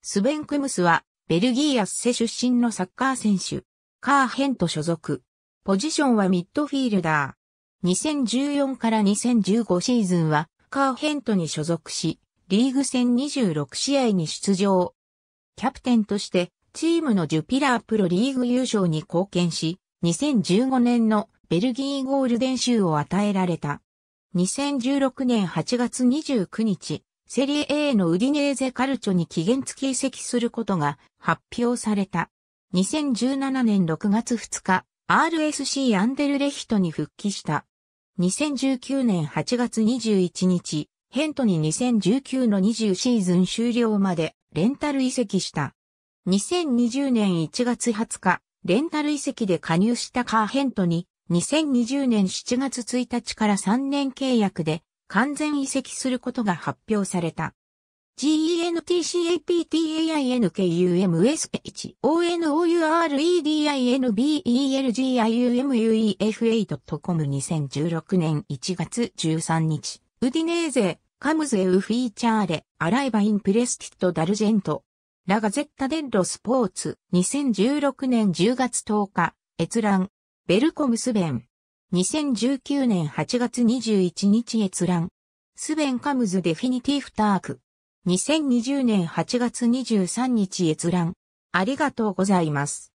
スベン・クムスは、ベルギーアッセ出身のサッカー選手、カーヘント所属。ポジションはミッドフィールダー。2014から2015シーズンは、カーヘントに所属し、リーグ戦26試合に出場。キャプテンとして、チームのジュピラープロリーグ優勝に貢献し、2015年のベルギーゴールデン州を与えられた。2016年8月29日、セリエ A のウディネーゼカルチョに期限付き移籍することが発表された。2017年6月2日、RSC アンデルレヒトに復帰した。2019年8月21日、ヘントに2019の20シーズン終了までレンタル移籍した。2020年1月20日、レンタル移籍で加入したカーヘントに2020年7月1日から3年契約で完全移籍することが発表された。GENTCAPTANKUMSHONOUREDINELGIUMUEFA.com2016 i b 年1月13日、ウディネーゼ、カムズエウフィーチャーレ、アライバインプレスティットダルジェント、ラガゼッタデッロスポーツ、2016年10月10日、閲覧、ベルコムスベン。2019年8月21日閲覧。スベンカムズデフィニティフターク。2020年8月23日閲覧。ありがとうございます。